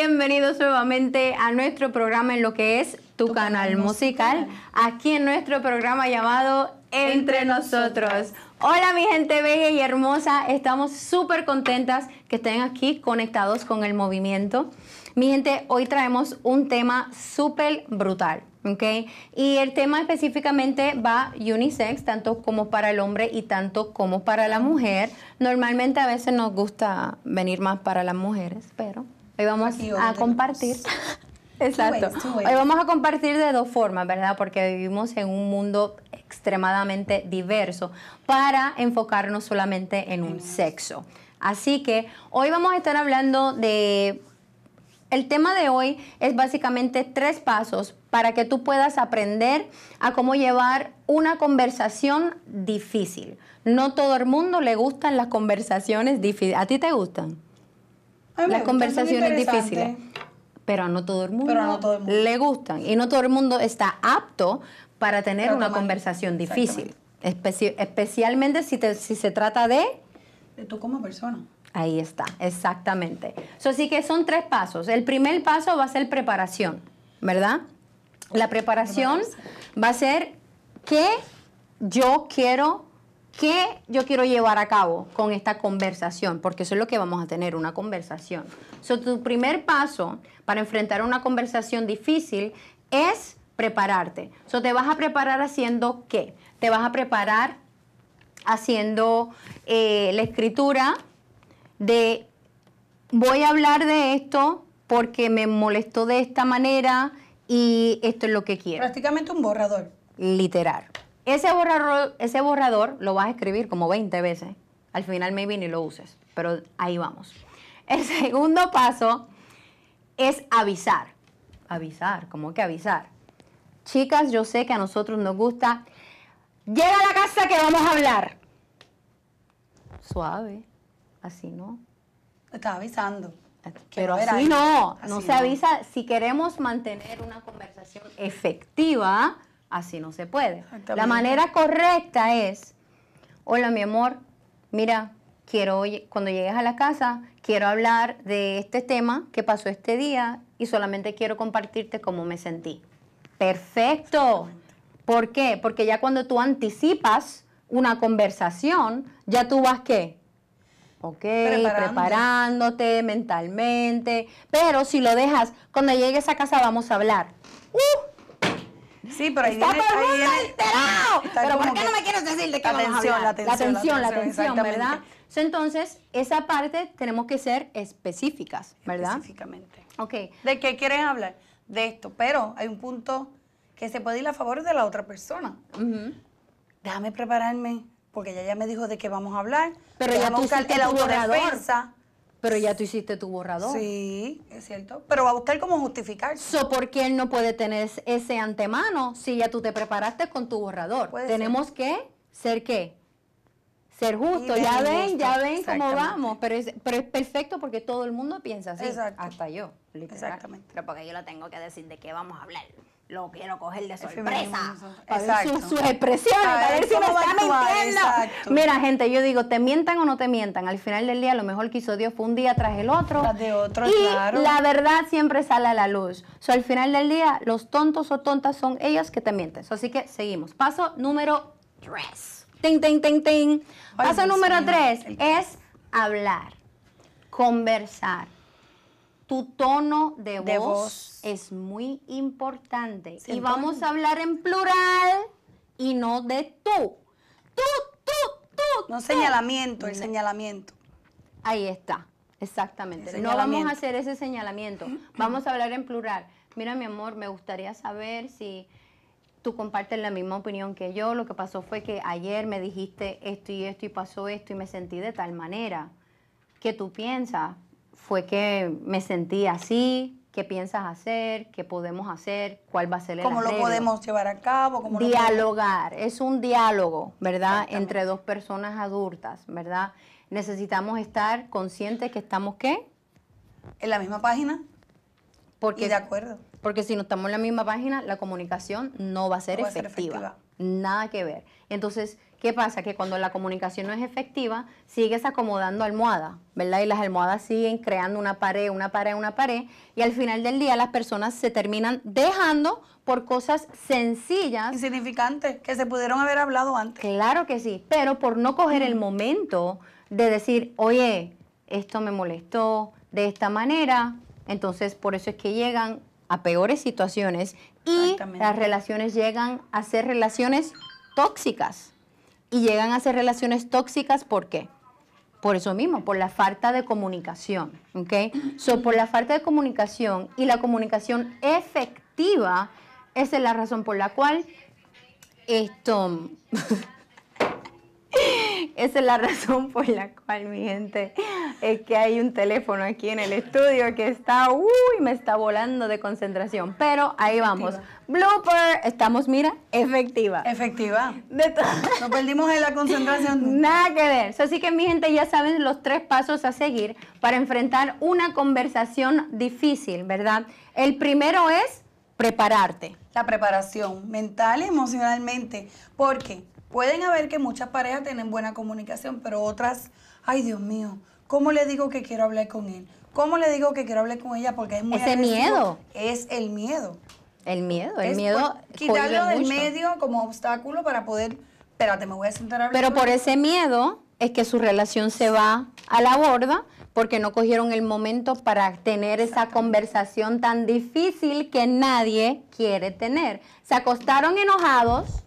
bienvenidos nuevamente a nuestro programa en lo que es tu, canal, musical, aquí en nuestro programa llamado Entre, nosotros. Hola mi gente bella y hermosa, estamos súper contentas que estén aquí conectados con el movimiento. Mi gente, hoy traemos un tema súper brutal. ¿ok? Y el tema específicamente va unisex, tanto como para el hombre y tanto como para la mujer. Normalmente a veces nos gusta venir más para las mujeres, pero Hoy vamos a compartir. Exacto. Hoy vamos a compartir de dos formas, ¿verdad? Porque vivimos en un mundo extremadamente diverso para enfocarnos solamente en un sexo. Así que hoy vamos a estar hablando de... El tema de hoy es básicamente tres pasos para que tú puedas aprender a cómo llevar una conversación difícil. No todo el mundo le gustan las conversaciones difíciles. ¿A ti te gustan? Las conversaciones difíciles. ¿eh? pero no todo el mundo no todo el mundo. le gustan y no todo el mundo está apto para tener una conversación difícil, especialmente si, se trata de... De tú como persona. Ahí está, exactamente. así que son tres pasos. El primer paso va a ser preparación, ¿verdad? La preparación va a ser que yo quiero ¿Qué yo quiero llevar a cabo con esta conversación? Porque eso es lo que vamos a tener, una conversación. So, tu primer paso para enfrentar una conversación difícil es prepararte. So, ¿Te vas a preparar haciendo qué? Te vas a preparar haciendo eh, la escritura de voy a hablar de esto porque me molestó de esta manera y esto es lo que quiero. Prácticamente un borrador. Literal. Ese borrador, ese borrador lo vas a escribir como 20 veces. Al final maybe ni lo uses, pero ahí vamos. El segundo paso es avisar. Avisar, ¿cómo que avisar? Chicas, yo sé que a nosotros nos gusta. Llega a la casa que vamos a hablar. Suave, así no. Está avisando. Pero así no, no se avisa. Si queremos mantener una conversación efectiva, así no se puede. La manera correcta es, hola mi amor, mira, quiero, cuando llegues a la casa, quiero hablar de este tema que pasó este día y solamente quiero compartirte cómo me sentí. Perfecto. ¿Por qué? Porque ya cuando tú anticipas una conversación, ya tú vas qué? Ok, preparándote mentalmente, pero si lo dejas, cuando llegues a casa vamos a hablar. Uh, Sí, pero ahí está viene, todo el mundo Pero ¿por qué no me quieres decir de qué vamos a hablar? La atención, la atención, la atención, ¿verdad? Entonces, esa parte tenemos que ser específicas, ¿verdad? Específicamente. Ok. ¿De qué quieres hablar? De esto, pero hay un punto que se puede ir a favor de la otra persona. Déjame prepararme, porque ella ya me dijo de qué vamos a hablar. Pero ya tú el autodefensa. Pero ya tú hiciste tu borrador. Sí, es cierto. Pero va a buscar cómo justificar. So, ¿Por qué él no puede tener ese antemano si ya tú te preparaste con tu borrador? Tenemos que ser qué? Ser justo. Ya ven, ya ven cómo vamos. Pero es, perfecto porque todo el mundo piensa así. Exacto. Hasta yo, Exactamente. Pero porque yo lo tengo que decir de qué vamos a hablar lo quiero coger de sorpresa. Exacto. Sus, sus expresiones, a ver, si me está mintiendo. Mira, gente, yo digo, te mientan o no te mientan, al final del día lo mejor que hizo Dios fue un día tras el otro. de otro, y la verdad siempre sale a la luz. So, al final del día, los tontos o tontas son ellas que te mienten. así que seguimos. Paso número tres, Ting, ting, ting, ting. Paso número tres es hablar, conversar tu tono de, voz, es muy importante. y vamos a hablar en plural y no de tú. Tú, tú, tú. No señalamiento, el señalamiento. Ahí está, exactamente. No vamos a hacer ese señalamiento. Vamos a hablar en plural. Mira, mi amor, me gustaría saber si tú compartes la misma opinión que yo. Lo que pasó fue que ayer me dijiste esto y esto y pasó esto y me sentí de tal manera. que tú piensas? fue que me sentí así, qué piensas hacer, qué podemos hacer, cuál va a ser el ¿Cómo lo podemos llevar a cabo? ¿Cómo Dialogar, es un diálogo, ¿verdad? Entre dos personas adultas, ¿verdad? Necesitamos estar conscientes que estamos qué? En la misma página. Porque, y de acuerdo. Porque si no estamos en la misma página, la comunicación no va a ser efectiva. Nada que ver. Entonces, ¿Qué pasa? Que cuando la comunicación no es efectiva, sigues acomodando almohada, ¿verdad? Y las almohadas siguen creando una pared, una pared, una pared. Y al final del día las personas se terminan dejando por cosas sencillas. Insignificantes, que se pudieron haber hablado antes. Claro que sí, pero por no coger el momento de decir, oye, esto me molestó de esta manera. Entonces, por eso es que llegan a peores situaciones y las relaciones llegan a ser relaciones tóxicas y llegan a hacer relaciones tóxicas, ¿por qué? Por eso mismo, por la falta de comunicación, ¿ok? So, por la falta de comunicación y la comunicación efectiva, esa es la razón por la cual esto... Esa es la razón por la cual, mi gente, es que hay un teléfono aquí en el estudio que está, uy, me está volando de concentración. Pero ahí vamos. Blooper, estamos, mira, efectiva. Efectiva. Nos perdimos en la concentración. Nada que ver. Así que, mi gente, ya saben los tres pasos a seguir para enfrentar una conversación difícil, ¿verdad? El primero es prepararte. La preparación mental y emocionalmente. ¿Por qué? Pueden haber que muchas parejas tienen buena comunicación, pero otras, ay Dios mío, ¿cómo le digo que quiero hablar con él? ¿Cómo le digo que quiero hablar con ella? Porque es muy... Ese miedo. Es el miedo. El miedo, el miedo. Pues, quitarlo del medio como obstáculo para poder, espérate, me voy a sentar a hablar. Pero por ese miedo es que su relación se va a la borda porque no cogieron el momento para tener esa conversación tan difícil que nadie quiere tener. Se acostaron enojados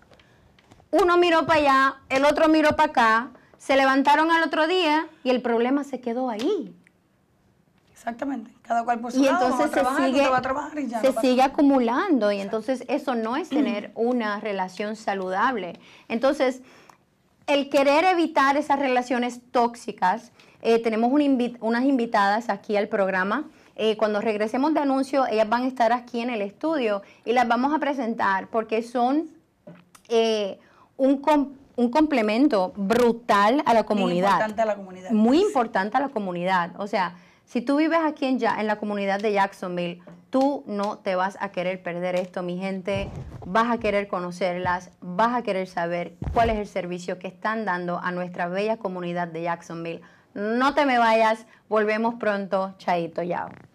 uno miró para allá, el otro miró para acá, se levantaron al otro día y el problema se quedó ahí. Exactamente, cada cual por su y Entonces se sigue, se sigue acumulando y entonces eso no es tener una relación saludable. Entonces, el querer evitar esas relaciones tóxicas, eh, tenemos unas invitadas aquí al programa. Eh, cuando regresemos de anuncio, ellas van a estar aquí en el estudio y las vamos a presentar porque son eh, un, complemento brutal a la comunidad. Muy importante a la comunidad. Muy importante a la comunidad. O sea, si tú vives aquí en, en la comunidad de Jacksonville, tú no te vas a querer perder esto, mi gente. Vas a querer conocerlas, vas a querer saber cuál es el servicio que están dando a nuestra bella comunidad de Jacksonville. No te me vayas, volvemos pronto. Chaito, yao.